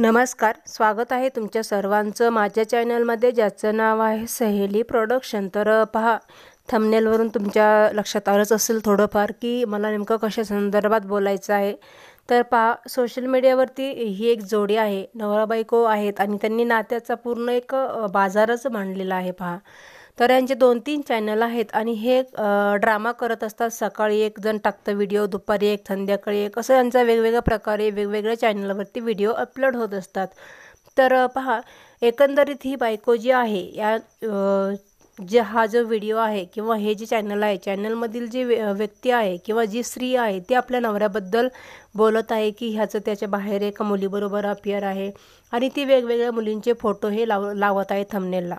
नमस्कार स्वागत आहे तुमच्या सर्वांचं माझ्या चॅनलमध्ये ज्याचं नाव आहे सहेली प्रोडक्शन तर पहा थमनेलवरून तुमच्या लक्षात आलंच असेल थोडंफार की मला नेमकं कशा संदर्भात बोलायचं आहे तर पहा सोशल मीडियावरती ही एक जोडी आहे नवरा बायको आहेत आणि त्यांनी नात्याचा पूर्ण एक बाजारच मांडलेला आहे पहा तर यांचे दोन तीन चॅनल आहेत आणि हे ड्रामा करत असतात सकाळी एक जण टाकतं व्हिडिओ दुपारी एक संध्याकाळी एक असं यांचा वेगवेगळ्या प्रकारे वेगवेगळ्या चॅनलवरती व्हिडिओ अपलोड होत असतात तर पहा एकंदरीत ही बायको जी आहे या जे हा जो व्हिडिओ आहे किंवा हे जे चॅनल आहे चॅनलमधील जी व्यक्ती आहे किंवा जी स्त्री आहे ती आपल्या नवऱ्याबद्दल बोलत आहे की ह्याचं त्याच्या बाहेर एका मुलीबरोबर अपियर आहे आणि ती वेगवेगळ्या मुलींचे फोटो हे लाव लावत आहे थमनेलला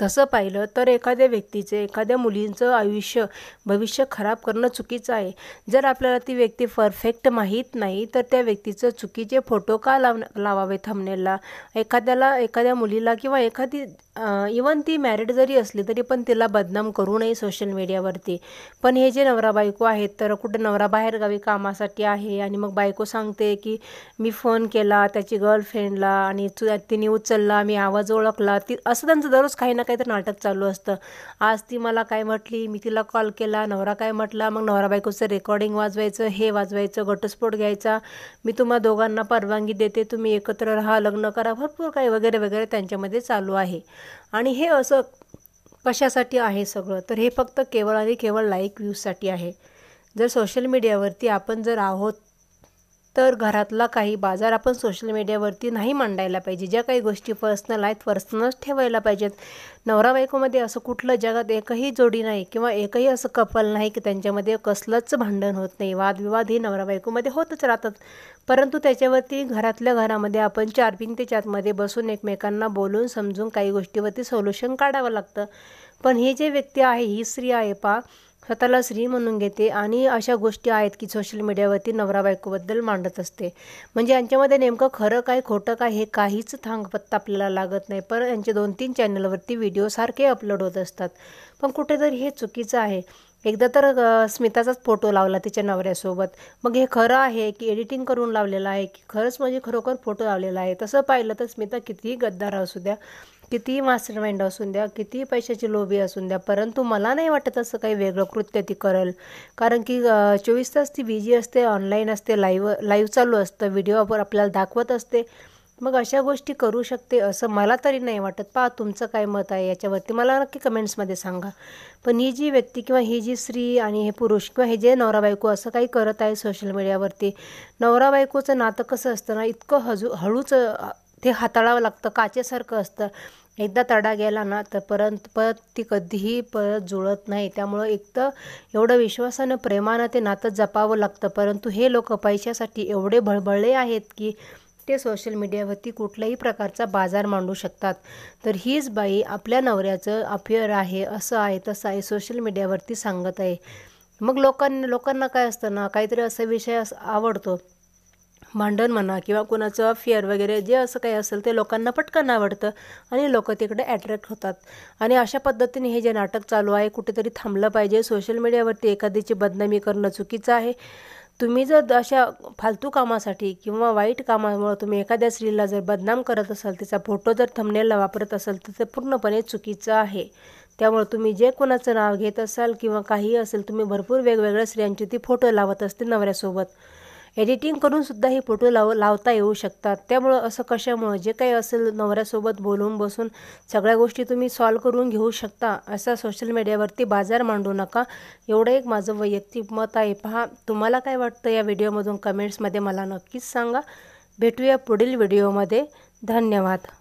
तसं पाहिलं तर एखाद्या व्यक्तीचे एखाद्या मुलींचं आयुष्य भविष्य खराब करणं चुकीचं आहे जर आपल्याला ती व्यक्ती परफेक्ट माहीत नाही तर त्या व्यक्तीचं चुकीचे फोटो का लाव लावावे थंबनेलला एखाद्याला एखाद्या मुलीला किंवा एखादी इवन ती मॅरिड जरी असली तरी पण तिला बदनाम करू नये सोशल मीडियावरती पण हे जे नवरा बायको आहेत तर कुठं नवरा बाहेरगावी कामासाठी आहे आणि मग बायको सांगते की मी फोन केला त्याची गर्लफ्रेंडला आणि तिने उचलला मी आवाज ओळखला ती असं त्यांचं दररोज काही ना काही तर नाटक चालू असतं आज ती मला काय म्हटली मी तिला कॉल केला नवरा काय म्हटला मग नवरा बायकोचं रेकॉर्डिंग वाजवायचं हे वाजवायचं घटस्फोट घ्यायचा मी तुम्हा दोघांना परवानगी देते तुम्ही एकत्र राहा लग्न करा भरपूर काही वगैरे वगैरे त्यांच्यामध्ये चालू आहे आणि हे असं कशासाठी आहे सगळं तर हे फक्त केवळ आणि केवळ लाईक व्ह्यूजसाठी आहे जर सोशल मीडियावरती आपण जर आहोत तर घरातला काही बाजार आपण सोशल मीडियावरती नाही मांडायला पाहिजे ज्या काही गोष्टी पर्सनल आहेत पर्सनलच ठेवायला पाहिजेत नवरा बायकोमध्ये असं कुठलं जगात एकही जोडी नाही किंवा एकही असं कपल नाही की त्यांच्यामध्ये कसलंच भांडण होत नाही वादविवाद हे नवरा बायकोमध्ये होतच राहतात परंतु त्याच्यावरती घरातल्या घरामध्ये आपण चार भिंतीच्या आतमध्ये बसून एकमेकांना बोलून समजून काही गोष्टीवरती सोल्युशन काढावं लागतं पण ही जे व्यक्ती आहे ही स्त्री आहे पा स्वतःला स्त्री म्हणून घेते आणि अशा गोष्टी आहेत की सोशल मीडियावरती नवरा बायकोबद्दल मांडत असते म्हणजे यांच्यामध्ये नेमकं खरं काय खोटं काय हे काहीच थांगपत्ता आपल्याला लागत नाही पर यांचे दोन तीन चॅनलवरती व्हिडिओ सारखे अपलोड होत असतात पण कुठेतरी हे चुकीचं आहे एकदा तर स्मिताचाच फोटो लावला तिच्या नवऱ्यासोबत मग हे खरं आहे की एडिटिंग करून लावलेलं आहे की खरंच म्हणजे खरोखर फोटो लावलेला आहे तसं पाहिलं तर स्मिता कितीही गद्दार असू द्या कितीही मास्टरमाइंड असून द्या कितीही पैशाची लोभी असून द्या परंतु मला नाही वाटत असं काही वेगळं कृत्य ती करेल कारण की चोवीस तास ती बिझी असते ऑनलाईन असते लाईव्ह लाईव्ह चालू असतं व्हिडिओवर आपल्याला दाखवत असते मग अशा गोष्टी करू शकते असं मला तरी नाही वाटत पा तुमचं काय मत आहे याच्यावरती मला नक्की कमेंट्समध्ये सांगा पण ही जी व्यक्ती किंवा ही जी स्त्री आणि हे पुरुष किंवा हे जे नवरा बायको असं काही करत आहे सोशल मीडियावरती नवरा बायकोचं नातं कसं असतं ना इतकं हजू हळूच ते हाताळावं लागतं काचेसारखं असतं एकदा तडा गेला ना तर परत परत ती कधीही परत जुळत नाही त्यामुळं एक तर एवढं विश्वासानं प्रेमानं ते नातं जपावं लागतं परंतु हे लोक पैशासाठी एवढे भळबळले आहेत की ते सोशल मीडियावरती कुठल्याही प्रकारचा बाजार मांडू शकतात तर हीच बाई आपल्या नवऱ्याचं अफेअर आहे असं आहे तसं आहे सोशल मीडियावरती सांगत आहे मग लोकांना लोकांना काय असतं ना काहीतरी असा विषय आवडतो भांडण म्हणा किंवा कोणाचं फेअर वगैरे जे असं काही असेल ते लोकांना पटकन आवडतं आणि लोक तिकडे ॲट्रॅक्ट होतात आणि अशा पद्धतीने हे जे नाटक चालू आहे कुठेतरी थांबलं पाहिजे सोशल मीडियावरती एखाद्याची बदनामी करणं चुकीचं आहे तुम्ही जर अशा फालतू कामासाठी किंवा वाईट कामामुळं तुम्ही एखाद्या स्त्रीला जर बदनाम करत असाल तिचा फोटो जर थंबनेलला वापरत असाल तर ते पूर्णपणे चुकीचं आहे त्यामुळे तुम्ही जे कोणाचं नाव घेत असाल किंवा काही असेल तुम्ही भरपूर वेगवेगळ्या स्त्रियांचे ती फोटो लावत असते नवऱ्यासोबत एडिटिंग करूनसुद्धा हे फोटो लाव लावता येऊ शकतात त्यामुळं असं कशामुळं जे काही असेल नवऱ्यासोबत बोलून बसून सगळ्या गोष्टी तुम्ही सॉल्व करून घेऊ शकता असा सोशल मीडियावरती बाजार मांडू नका एवढं एक माझं वैयक्तिक मत आहे पहा तुम्हाला काय वाटतं या व्हिडिओमधून कमेंट्समध्ये मला नक्कीच सांगा भेटूया पुढील व्हिडिओमध्ये धन्यवाद